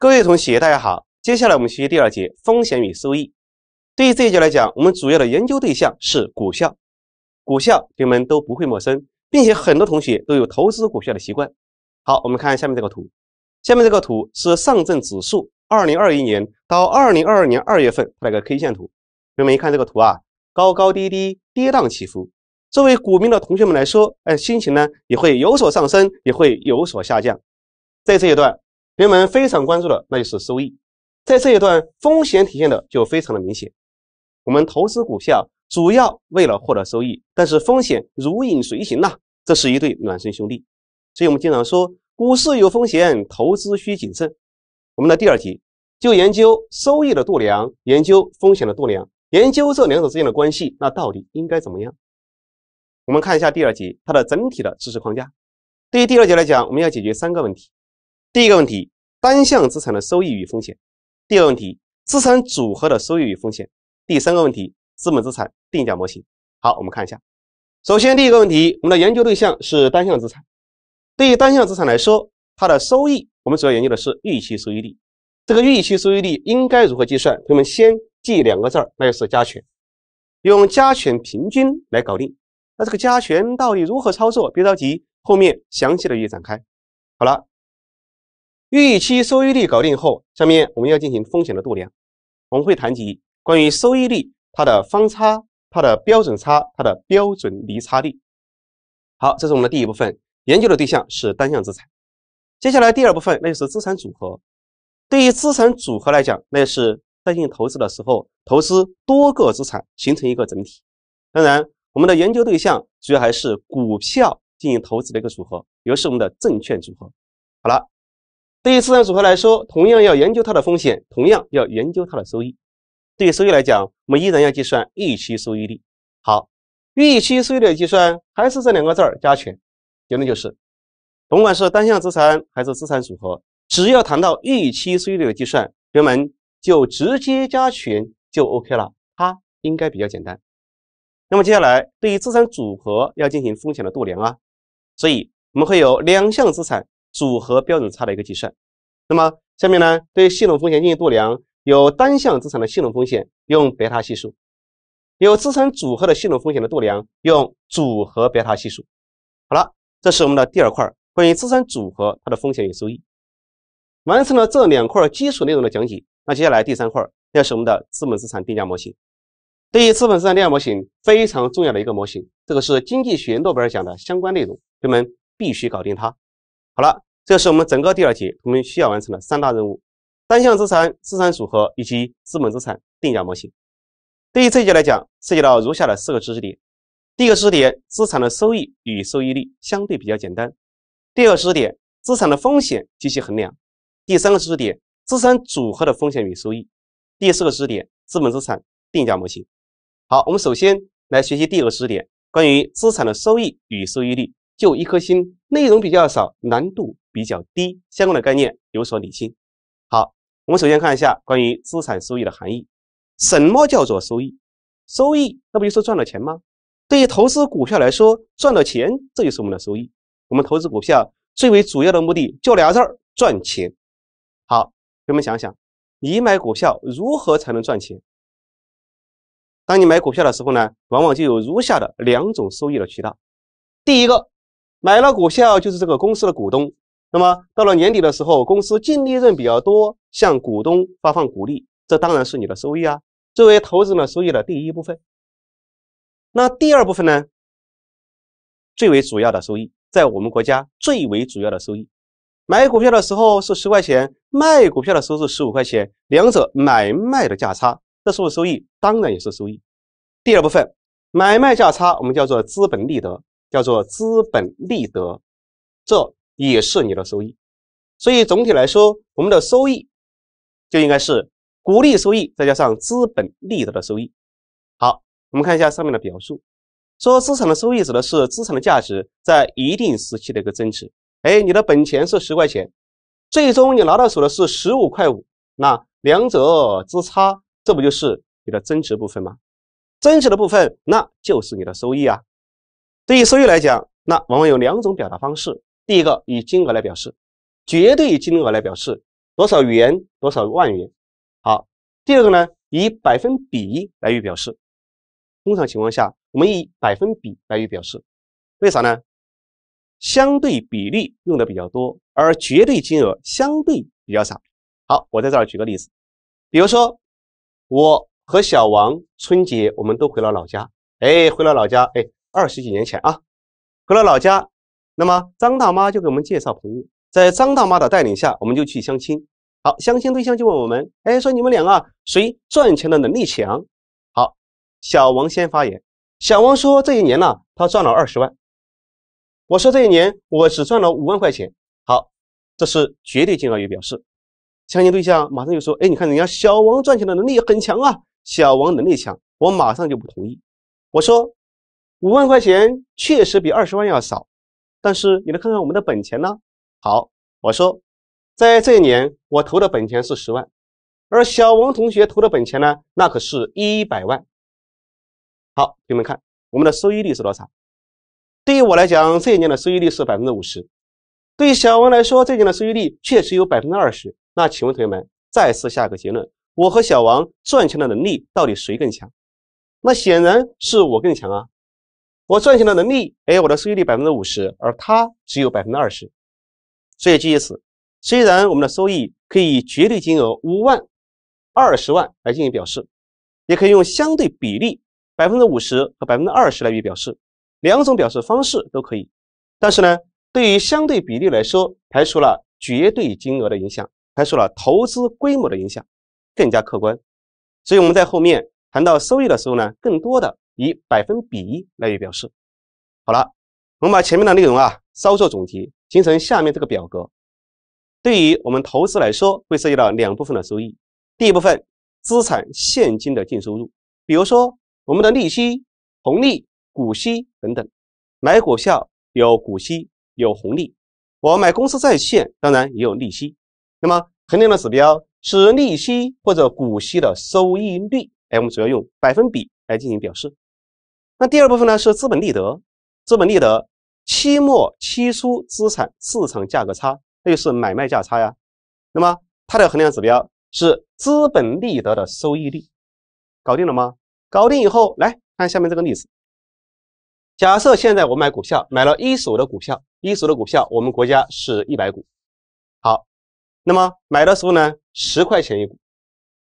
各位同学，大家好。接下来我们学习第二节风险与收益。对于这一节来讲，我们主要的研究对象是股票。股票，同学们都不会陌生，并且很多同学都有投资股票的习惯。好，我们看下面这个图。下面这个图是上证指数二零二一年到二零二二年二月份那个 K 线图。同学们一看这个图啊，高高低低，跌宕起伏。作为股民的同学们来说，哎，心情呢也会有所上升，也会有所下降。在这一段。人们非常关注的，那就是收益，在这一段风险体现的就非常的明显。我们投资股票主要为了获得收益，但是风险如影随形呐，这是一对孪生兄弟。所以我们经常说股市有风险，投资需谨慎。我们的第二题就研究收益的度量，研究风险的度量，研究这两者之间的关系，那到底应该怎么样？我们看一下第二节它的整体的知识框架。对于第二节来讲，我们要解决三个问题。第一个问题，单项资产的收益与风险；第二个问题，资产组合的收益与风险；第三个问题，资本资产定价模型。好，我们看一下。首先，第一个问题，我们的研究对象是单项资产。对于单项资产来说，它的收益，我们主要研究的是预期收益率。这个预期收益率应该如何计算？同学们先记两个字儿，那就是加权。用加权平均来搞定。那这个加权到底如何操作？别着急，后面详细的予以展开。好了。预期收益率搞定后，下面我们要进行风险的度量。我们会谈及关于收益率它的方差、它的标准差、它的标准离差率。好，这是我们的第一部分研究的对象是单项资产。接下来第二部分那就是资产组合。对于资产组合来讲，那是进行投资的时候，投资多个资产形成一个整体。当然，我们的研究对象主要还是股票进行投资的一个组合，比如是我们的证券组合。好了。对于资产组合来说，同样要研究它的风险，同样要研究它的收益。对于收益来讲，我们依然要计算预期收益率。好，预期收益率的计算还是这两个字儿加权。结论就是，甭管是单项资产还是资产组合，只要谈到预期收益率的计算，同们就直接加权就 OK 了。它应该比较简单。那么接下来，对于资产组合要进行风险的度量啊，所以我们会有两项资产。组合标准差的一个计算，那么下面呢，对系统风险进行度量，有单项资产的系统风险用贝塔系数，有资产组合的系统风险的度量用组合贝塔系数。好了，这是我们的第二块，关于资产组合它的风险与收益。完成了这两块基础内容的讲解，那接下来第三块，要是我们的资本资产定价模型。对于资本资产定价模型非常重要的一个模型，这个是经济学诺贝尔奖的相关内容，同学们必须搞定它。好了，这是我们整个第二节我们需要完成的三大任务：单项资产、资产组合以及资本资产定价模型。对于这一节来讲，涉及到如下的四个知识点：第一个知识点，资产的收益与收益率相对比较简单；第二个知识点，资产的风险及其衡量；第三个知识点，资产组合的风险与收益；第四个知识点，资本资产定价模型。好，我们首先来学习第一个知识点，关于资产的收益与收益率。就一颗心，内容比较少，难度比较低，相关的概念有所理清。好，我们首先看一下关于资产收益的含义。什么叫做收益？收益那不就是赚了钱吗？对于投资股票来说，赚了钱这就是我们的收益。我们投资股票最为主要的目的就俩字儿：赚钱。好，同学们想想，你买股票如何才能赚钱？当你买股票的时候呢，往往就有如下的两种收益的渠道。第一个。买了股票就是这个公司的股东，那么到了年底的时候，公司净利润比较多，向股东发放股利，这当然是你的收益啊。作为投资的收益的第一部分。那第二部分呢？最为主要的收益，在我们国家最为主要的收益，买股票的时候是十块钱，卖股票的时候是十五块钱，两者买卖的价差，这是不是收益？当然也是收益。第二部分，买卖价差，我们叫做资本利得。叫做资本利得，这也是你的收益。所以总体来说，我们的收益就应该是股利收益再加上资本利得的收益。好，我们看一下上面的表述，说资产的收益指的是资产的价值在一定时期的一个增值。哎，你的本钱是十块钱，最终你拿到手的是十五块五，那两者之差，这不就是你的增值部分吗？增值的部分，那就是你的收益啊。对于收益来讲，那往往有两种表达方式。第一个以金额来表示，绝对以金额来表示多少元、多少万元。好，第二个呢，以百分比来予表示。通常情况下，我们以百分比来予表示。为啥呢？相对比例用的比较多，而绝对金额相对比较少。好，我在这儿举个例子，比如说我和小王春节我们都回了老家。哎，回了老家，哎。二十几年前啊，回了老家，那么张大妈就给我们介绍朋友。在张大妈的带领下，我们就去相亲。好，相亲对象就问我们：“哎，说你们俩啊，谁赚钱的能力强？”好，小王先发言。小王说：“这一年呢，他赚了二十万。”我说：“这一年我只赚了五万块钱。”好，这是绝对金额与表示。相亲对象马上就说：“哎，你看人家小王赚钱的能力很强啊，小王能力强。”我马上就不同意。我说。五万块钱确实比二十万要少，但是你来看看我们的本钱呢？好，我说，在这一年我投的本钱是十万，而小王同学投的本钱呢，那可是一百万。好，你们看我们的收益率是多少？对于我来讲，这一年的收益率是百分之五十；对于小王来说，这一年的收益率确实有百分之二十。那请问同学们，再次下个结论：我和小王赚钱的能力到底谁更强？那显然是我更强啊！我赚钱的能力，哎，我的收益率百分之五十，而他只有百分之二十，所以基于此，虽然我们的收益可以绝对金额五万、二十万来进行表示，也可以用相对比例百分之五十和百分之二十来予以表示，两种表示方式都可以。但是呢，对于相对比例来说，排除了绝对金额的影响，排除了投资规模的影响，更加客观。所以我们在后面谈到收益的时候呢，更多的。以百分比来表示。好了，我们把前面的内容啊稍作总结，形成下面这个表格。对于我们投资来说，会涉及到两部分的收益。第一部分，资产现金的净收入，比如说我们的利息、红利、股息等等。买股票有股息，有红利；我买公司债券，当然也有利息。那么衡量的指标是利息或者股息的收益率，哎，我们主要用百分比来进行表示。那第二部分呢是资本利得，资本利得期末期初资产市场价格差，那就是买卖价差呀。那么它的衡量指标是资本利得的收益率，搞定了吗？搞定以后来看下面这个例子。假设现在我买股票，买了一手的股票，一手的股票我们国家是一百股。好，那么买的时候呢十块钱一股，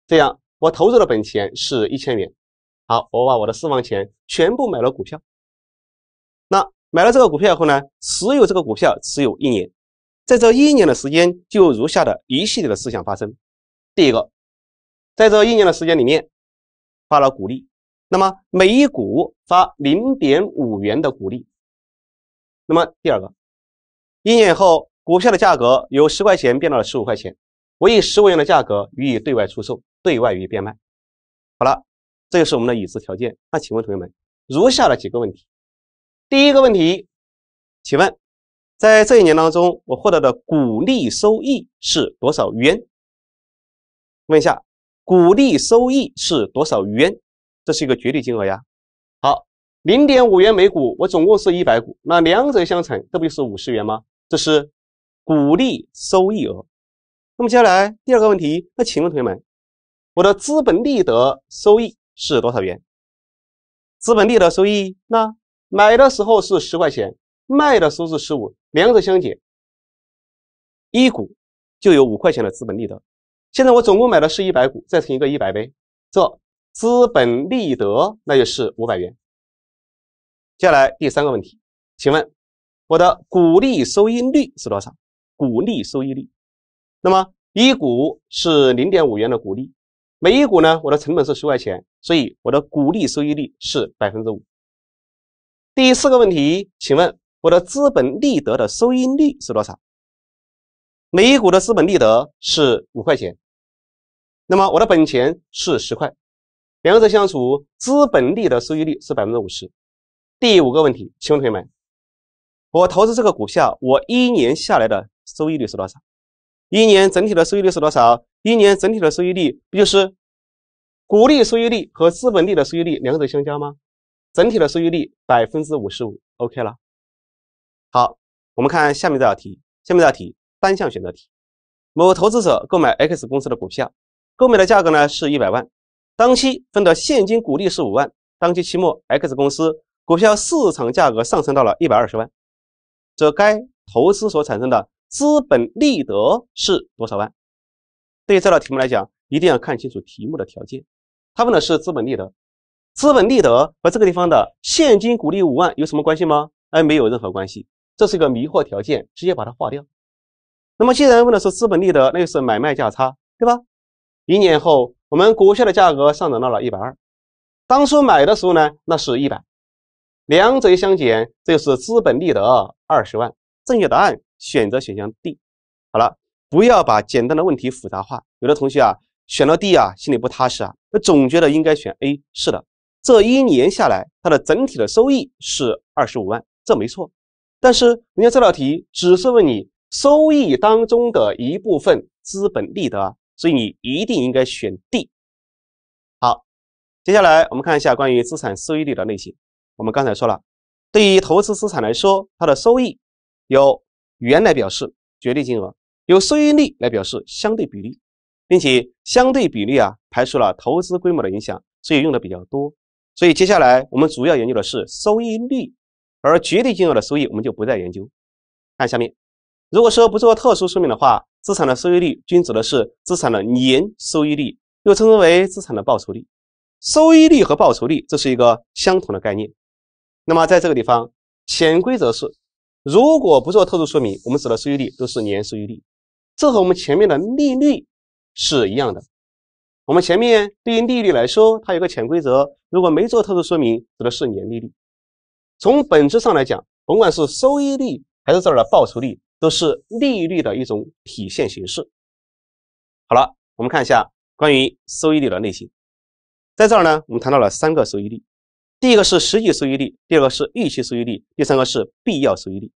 这样我投入的本钱是一千元。好，我把我的私房钱全部买了股票。那买了这个股票以后呢，持有这个股票持有一年，在这一年的时间，就有如下的一系列的事项发生。第一个，在这一年的时间里面发了股利，那么每一股发零点五元的股利。那么第二个，一年后股票的价格由十块钱变到了十五块钱，我以十五元的价格予以对外出售，对外予以变卖。好了。这就是我们的已知条件。那请问同学们，如下的几个问题：第一个问题，请问在这一年当中，我获得的股利收益是多少元？问一下，股利收益是多少元？这是一个绝对金额呀。好，零点五元每股，我总共是一百股，那两者相乘，这不就是五十元吗？这是股利收益额。那么接下来第二个问题，那请问同学们，我的资本利得收益？是多少元？资本利得收益，那买的时候是十块钱，卖的时候是十五，两者相减，一股就有五块钱的资本利得。现在我总共买的是一百股，再乘一个一百呗，这资本利得那就是五百元。接下来第三个问题，请问我的股利收益率是多少？股利收益率，那么一股是零点五元的股利。每一股呢，我的成本是十块钱，所以我的股利收益率是百分之五。第四个问题，请问我的资本利得的收益率是多少？每一股的资本利得是五块钱，那么我的本钱是十块，两者相除，资本利得收益率是百分之五十。第五个问题，请问同学们，我投资这个股票，我一年下来的收益率是多少？一年整体的收益率是多少？一年整体的收益率不就是股利收益率和资本利的收益率两者相加吗？整体的收益率百分之五十五，OK 了。好，我们看下面这道题，下面这道题单项选择题。某投资者购买 X 公司的股票，购买的价格呢是一百万，当期分的现金股利是五万，当期期末 X 公司股票市场价格上升到了一百二十万，则该投资所产生的资本利得是多少万？对于这道题目来讲，一定要看清楚题目的条件。他问的是资本利得，资本利得和这个地方的现金股利五万有什么关系吗？哎，没有任何关系，这是一个迷惑条件，直接把它划掉。那么既然问的是资本利得，那就是买卖价差，对吧？一年后我们股票的价格上涨到了一百二，当初买的时候呢，那是一百，两者相减，这就是资本利得二十万。正确答案选择选项 D。好了。不要把简单的问题复杂化。有的同学啊，选了 D 啊，心里不踏实啊，那总觉得应该选 A。是的，这一年下来，它的整体的收益是二十五万，这没错。但是人家这道题只是问你收益当中的一部分资本利得，所以你一定应该选 D。好，接下来我们看一下关于资产收益率的类型。我们刚才说了，对于投资资产来说，它的收益由原来表示，绝对金额。由收益率来表示相对比例，并且相对比例啊排除了投资规模的影响，所以用的比较多。所以接下来我们主要研究的是收益率，而绝对金额的收益我们就不再研究。看下面，如果说不做特殊说明的话，资产的收益率均指的是资产的年收益率，又称之为资产的报酬率。收益率和报酬率这是一个相同的概念。那么在这个地方，潜规则是，如果不做特殊说明，我们指的收益率都是年收益率。这和我们前面的利率是一样的。我们前面对于利率来说，它有个潜规则，如果没做特殊说明，指的是年利率。从本质上来讲，甭管是收益率还是这儿的报酬率，都是利率的一种体现形式。好了，我们看一下关于收益率的类型。在这儿呢，我们谈到了三个收益率：第一个是实际收益率，第二个是预期收益率，第三个是必要收益率。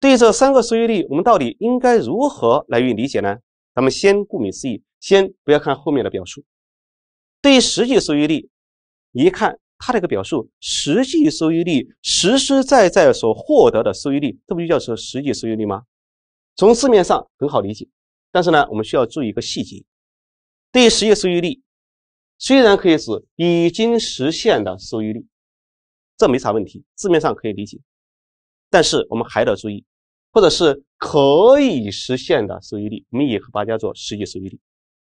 对于这三个收益率，我们到底应该如何来予以理解呢？咱们先顾名思义，先不要看后面的表述。对于实际收益率，一看它这个表述，实际收益率实实在在所获得的收益率，这不就叫做实际收益率吗？从字面上很好理解。但是呢，我们需要注意一个细节：对于实际收益率，虽然可以指已经实现的收益率，这没啥问题，字面上可以理解。但是我们还得注意。或者是可以实现的收益率，我们也可以把它叫做实际收益率。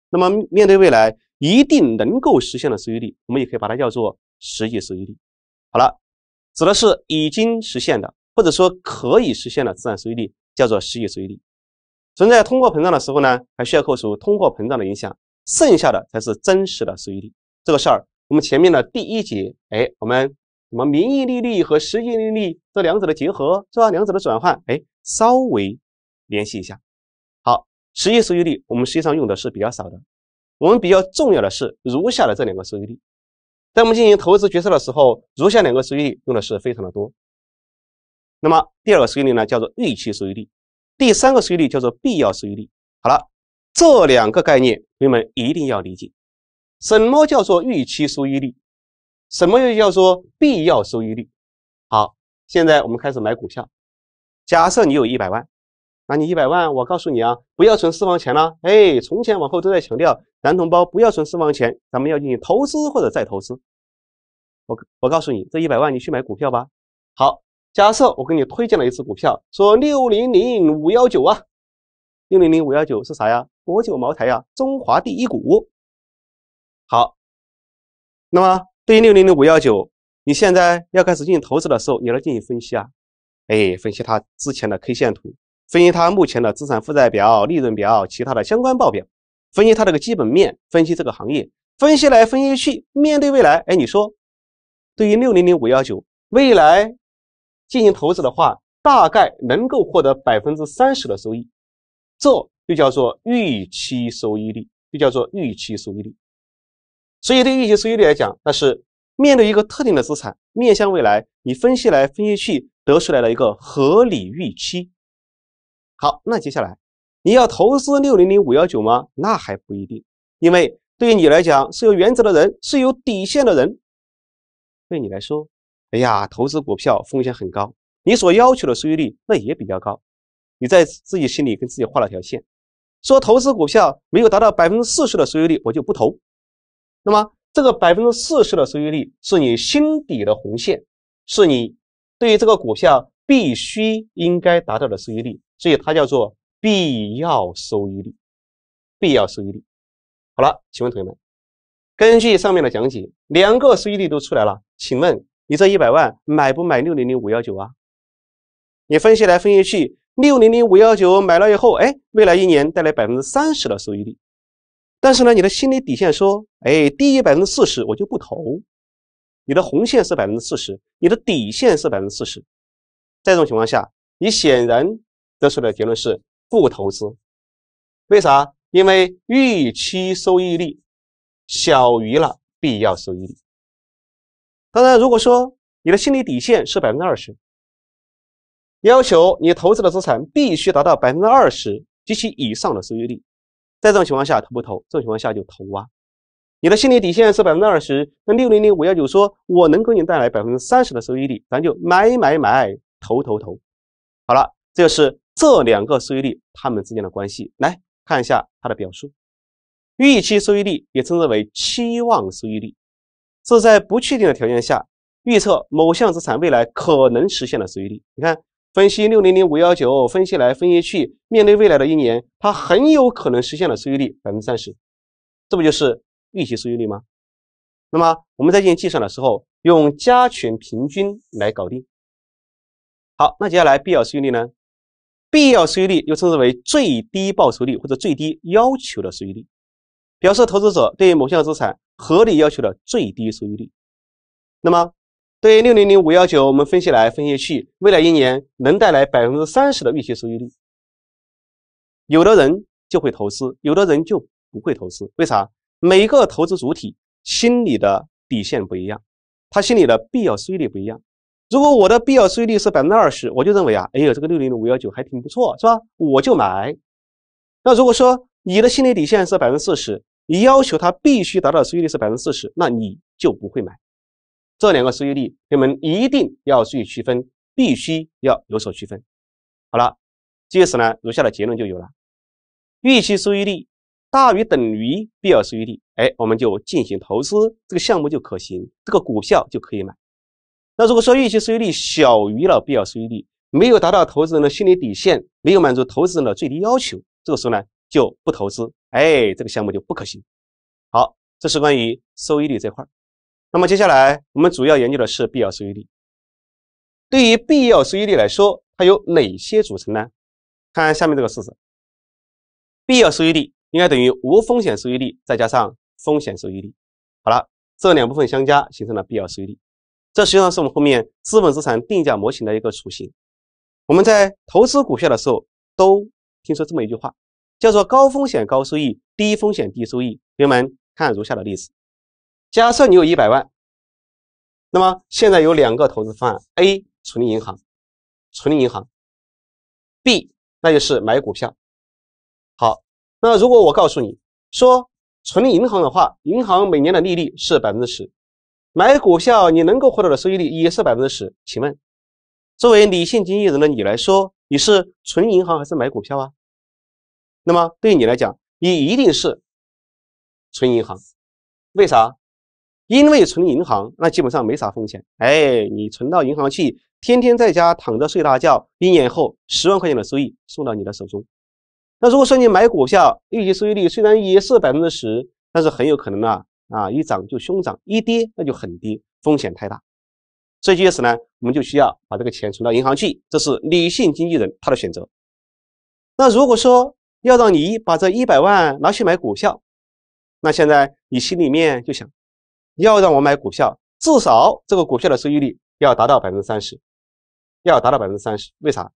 那么，面对未来一定能够实现的收益率，我们也可以把它叫做实际收益率。好了，指的是已经实现的，或者说可以实现的自然收益率，叫做实际收益率。存在通货膨胀的时候呢，还需要扣除通货膨胀的影响，剩下的才是真实的收益率。这个事儿，我们前面的第一节，哎，我们什么名义利率和实际利率这两者的结合是吧？两者的转换，哎。稍微联系一下，好，实际收益率我们实际上用的是比较少的，我们比较重要的是如下的这两个收益率，在我们进行投资决策的时候，如下两个收益率用的是非常的多。那么第二个收益率呢，叫做预期收益率，第三个收益率叫做必要收益率。好了，这两个概念，同学们一定要理解，什么叫做预期收益率，什么又叫做必要收益率。好，现在我们开始买股票。假设你有一百万，那你一百万，我告诉你啊，不要存私房钱了。哎，从前往后都在强调男同胞不要存私房钱，咱们要进行投资或者再投资。我我告诉你，这一百万你去买股票吧。好，假设我给你推荐了一只股票，说六零零五幺九啊，六零零五幺九是啥呀？国酒茅台呀，中华第一股。好，那么对于六零零五幺九，你现在要开始进行投资的时候，你要进行分析啊。哎，分析它之前的 K 线图，分析它目前的资产负债表、利润表、其他的相关报表，分析它这个基本面，分析这个行业，分析来分析去，面对未来，哎，你说，对于六零零五幺九未来进行投资的话，大概能够获得百分之三十的收益，这就叫做预期收益率，就叫做预期收益率。所以，对预期收益率来讲，那是面对一个特定的资产，面向未来，你分析来分析去。得出来了一个合理预期。好，那接下来你要投资六零零五幺九吗？那还不一定，因为对于你来讲是有原则的人，是有底线的人。对你来说，哎呀，投资股票风险很高，你所要求的收益率那也比较高。你在自己心里跟自己画了条线，说投资股票没有达到百分之四十的收益率，我就不投。那么这个百分之四十的收益率是你心底的红线，是你。对于这个股票必须应该达到的收益率，所以它叫做必要收益率。必要收益率。好了，请问同学们，根据上面的讲解，两个收益率都出来了。请问你这一百万买不买六零零五幺九啊？你分析来分析去，六零零五幺九买了以后，哎，未来一年带来百分之三十的收益率，但是呢，你的心理底线说，哎，低于百分之四十我就不投。你的红线是百分之四十，你的底线是百分之四十，在这种情况下，你显然得出的结论是不投资。为啥？因为预期收益率小于了必要收益率。当然，如果说你的心理底线是百分之二十，要求你投资的资产必须达到百分之二十及其以上的收益率，在这种情况下投不投？这种情况下就投啊。你的心理底线是百分之二十，那六零零五幺九说我能给你带来百分之三十的收益率，咱就买买买，投投投。好了，这就是这两个收益率它们之间的关系，来看一下它的表述。预期收益率也称之为期望收益率，是在不确定的条件下预测某项资产未来可能实现的收益率。你看，分析六零零五幺九分析来分析去，面对未来的一年，它很有可能实现了收益率百分之三十，这不就是？预期收益率吗？那么我们在进行计算的时候，用加权平均来搞定。好，那接下来必要收益率呢？必要收益率又称之为最低报酬率或者最低要求的收益率，表示投资者对某项资产合理要求的最低收益率。那么对六零零五幺九，我们分析来分析去，未来一年能带来百分之三十的预期收益率，有的人就会投资，有的人就不会投资，为啥？每个投资主体心理的底线不一样，他心里的必要收益率不一样。如果我的必要收益率是百分之二十，我就认为啊，哎呦，这个六零零五幺九还挺不错，是吧？我就买。那如果说你的心理底线是百分之四十，你要求它必须达到收益率是百分之四十，那你就不会买。这两个收益率，你们一定要注意区分，必须要有所区分。好了，借时呢，如下的结论就有了：预期收益率。大于等于必要收益率，哎，我们就进行投资，这个项目就可行，这个股票就可以买。那如果说预期收益率小于了必要收益率，没有达到投资人的心理底线，没有满足投资人的最低要求，这个时候呢就不投资，哎，这个项目就不可行。好，这是关于收益率这块。那么接下来我们主要研究的是必要收益率。对于必要收益率来说，它有哪些组成呢？看下面这个式子，必要收益率。应该等于无风险收益率再加上风险收益率。好了，这两部分相加形成了必要收益率。这实际上是我们后面资本资产定价模型的一个雏形。我们在投资股票的时候都听说这么一句话，叫做“高风险高收益，低风险低收益”。朋友们看如下的例子：假设你有一百万，那么现在有两个投资方案：A，存银行；存银行；B，那就是买股票。那如果我告诉你说存银行的话，银行每年的利率是百分之十，买股票你能够获得的收益率也是百分之十，请问，作为理性经纪人的你来说，你是存银行还是买股票啊？那么对于你来讲，你一定是存银行，为啥？因为存银行那基本上没啥风险，哎，你存到银行去，天天在家躺着睡大觉，一年后十万块钱的收益送到你的手中。那如果说你买股票，预期收益率虽然也是百分之十，但是很有可能呢，啊，一涨就凶涨，一跌那就很跌，风险太大。所以因此呢，我们就需要把这个钱存到银行去，这是理性经纪人他的选择。那如果说要让你把这一百万拿去买股票，那现在你心里面就想，要让我买股票，至少这个股票的收益率要达到百分之三十，要达到百分之三十，为啥？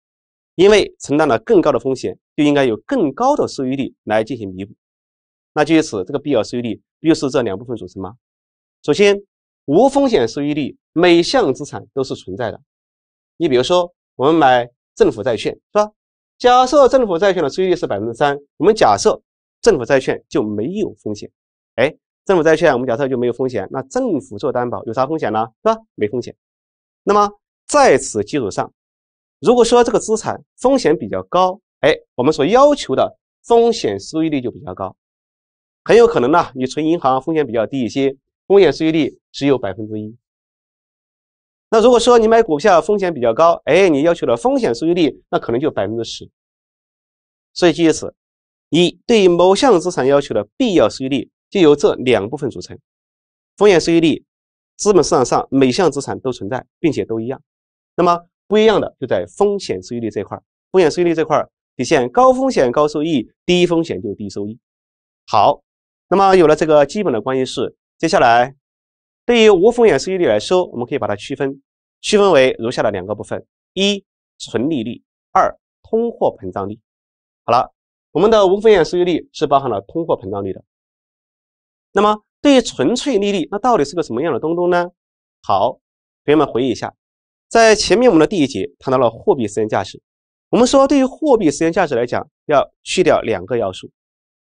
因为承担了更高的风险，就应该有更高的收益率来进行弥补。那据此，这个必要收益率又是这两部分组成吗？首先，无风险收益率每项资产都是存在的。你比如说，我们买政府债券，是吧？假设政府债券的收益率是百分之三，我们假设政府债券就没有风险。哎，政府债券我们假设就没有风险，那政府做担保有啥风险呢？是吧？没风险。那么在此基础上。如果说这个资产风险比较高，哎，我们所要求的风险收益率就比较高，很有可能呢，你存银行风险比较低一些，风险收益率只有百分之一。那如果说你买股票风险比较高，哎，你要求的风险收益率那可能就百分之十。所以，基于此，你对于某项资产要求的必要收益率，就由这两部分组成：风险收益率，资本市场上每项资产都存在，并且都一样。那么，不一样的就在风险收益率这块风险收益率这块体现高风险高收益，低风险就低收益。好，那么有了这个基本的关系式，接下来对于无风险收益率来说，我们可以把它区分，区分为如下的两个部分：一，纯利率；二，通货膨胀率。好了，我们的无风险收益率是包含了通货膨胀率的。那么对于纯粹利率，那到底是个什么样的东东呢？好，同学们回忆一下。在前面我们的第一节谈到了货币时间价值，我们说对于货币时间价值来讲，要去掉两个要素，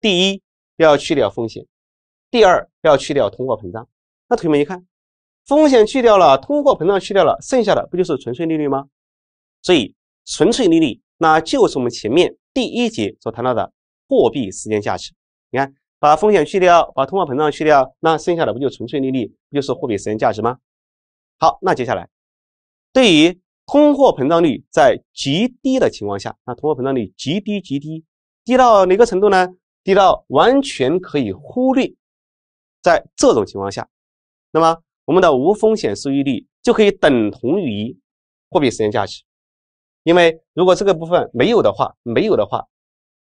第一要去掉风险，第二要去掉通货膨胀。那同学们一看，风险去掉了，通货膨胀去掉了，剩下的不就是纯粹利率吗？所以纯粹利率那就是我们前面第一节所谈到的货币时间价值。你看，把风险去掉，把通货膨胀去掉，那剩下的不就纯粹利率，不就是货币时间价值吗？好，那接下来。对于通货膨胀率在极低的情况下，那通货膨胀率极低极低，低到哪个程度呢？低到完全可以忽略。在这种情况下，那么我们的无风险收益率就可以等同于货币时间价值。因为如果这个部分没有的话，没有的话，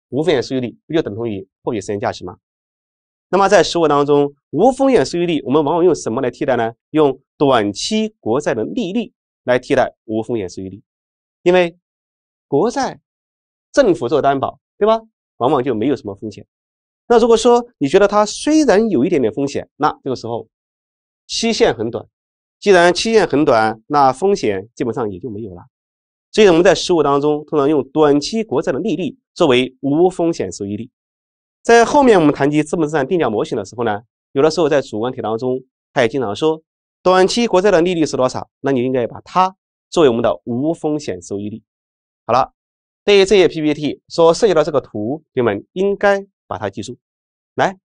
无风险收益率不就等同于货币时间价值吗？那么在实物当中，无风险收益率我们往往用什么来替代呢？用短期国债的利率。来替代无风险收益率，因为国债政府做担保，对吧？往往就没有什么风险。那如果说你觉得它虽然有一点点风险，那这个时候期限很短，既然期限很短，那风险基本上也就没有了。所以我们在实务当中通常用短期国债的利率作为无风险收益率。在后面我们谈及资本资产定价模型的时候呢，有的时候在主观题当中，他也经常说。短期国债的利率是多少？那你应该把它作为我们的无风险收益率。好了，对于这页 PPT 所涉及到这个图，友们应该把它记住。来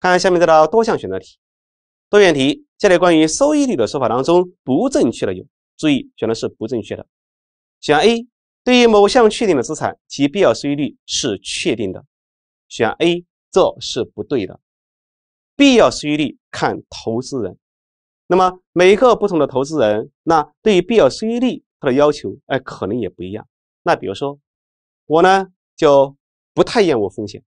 看下面这道多项选择题。多选题，下列关于收益率的说法当中不正确的有，注意选的是不正确的。选 A，对于某项确定的资产，其必要收益率是确定的。选 A 这是不对的，必要收益率看投资人。那么每一个不同的投资人，那对于必要收益率他的要求，哎，可能也不一样。那比如说我呢，就不太厌恶风险，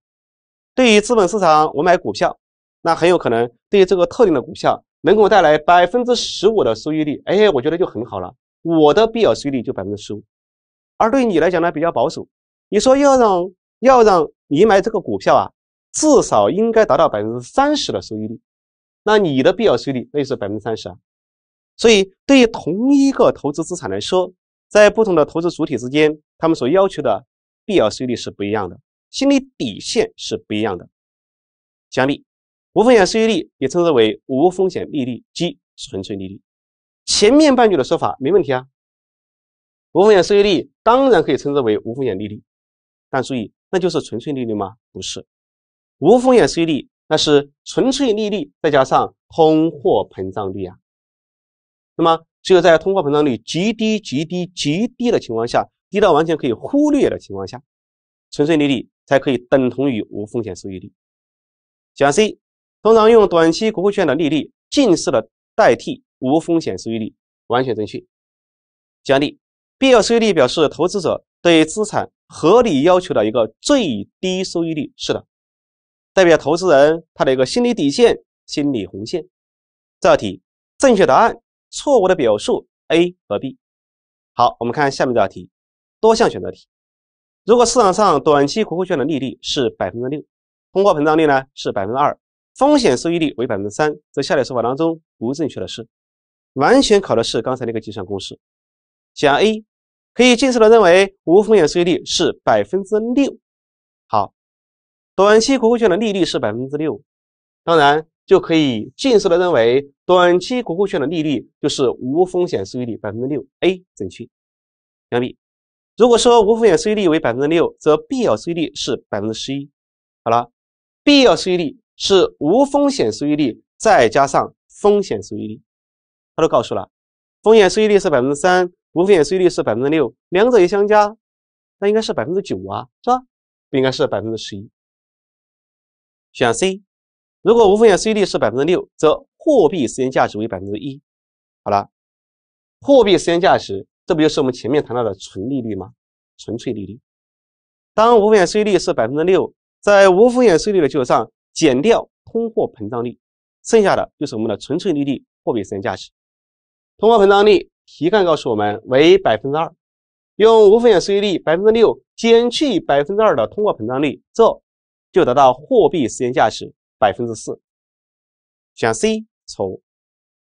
对于资本市场，我买股票，那很有可能对于这个特定的股票能给我带来百分之十五的收益率，哎，我觉得就很好了。我的必要收益率就百分之十五，而对你来讲呢，比较保守，你说要让要让你买这个股票啊，至少应该达到百分之三十的收益率。那你的必要收益率那就是百分之三十啊，所以对于同一个投资资产来说，在不同的投资主体之间，他们所要求的必要收益率是不一样的，心理底线是不一样的。举例，无风险收益率也称之为无风险利率，即纯粹利率。前面半句的说法没问题啊。无风险收益率当然可以称之为无风险利率，但注意，那就是纯粹利率吗？不是，无风险收益。率那是纯粹利率再加上通货膨胀率啊，那么只有在通货膨胀率极低、极低、极低的情况下，低到完全可以忽略的情况下，纯粹利率才可以等同于无风险收益率。选 C 通常用短期国库券的利率近似的代替无风险收益率，完全正确。选 D 必要收益率表示投资者对资产合理要求的一个最低收益率，是的。代表投资人他的一个心理底线、心理红线。这道题正确答案错误的表述 A 和 B。好，我们看下面这道题，多项选择题。如果市场上短期国库券的利率是百分之六，通货膨胀率呢是百分之二，风险收益率为百分之三，则下列说法当中不正确的是？完全考的是刚才那个计算公式。选 A 可以近似的认为无风险收益率是百分之六。短期国库券的利率是百分之六，当然就可以近似的认为短期国库券的利率就是无风险收益率百分之六。A 正确。两 B，如果说无风险收益率为百分之六，则必要收益率是百分之十一。好了，必要收益率是无风险收益率再加上风险收益率。他都告诉了，风险收益率是百分之三，无风险收益率是百分之六，两者一相加，那应该是百分之九啊，是吧？不应该是百分之十一。选 C，如果无风险收益率是百分之六，则货币时间价值为百分之一。好了，货币时间价值，这不就是我们前面谈到的纯利率吗？纯粹利率。当无风险收益率是百分之六，在无风险收益率的基础上减掉通货膨胀率，剩下的就是我们的纯粹利率，货币时间价值。通货膨胀率，题干告诉我们为百分之二，用无风险收益率百分之六减去百分之二的通货膨胀率，这。就得到货币时间价值百分之四，选 C 错。误。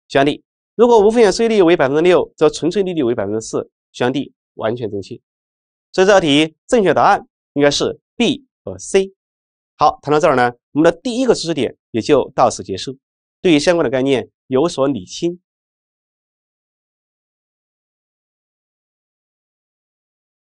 选 D，如果无风险收益率为百分之六，则纯粹利率为百分之四，选 D 完全正确。所以这道题正确答案应该是 B 和 C。好，谈到这儿呢，我们的第一个知识点也就到此结束，对于相关的概念有所理清。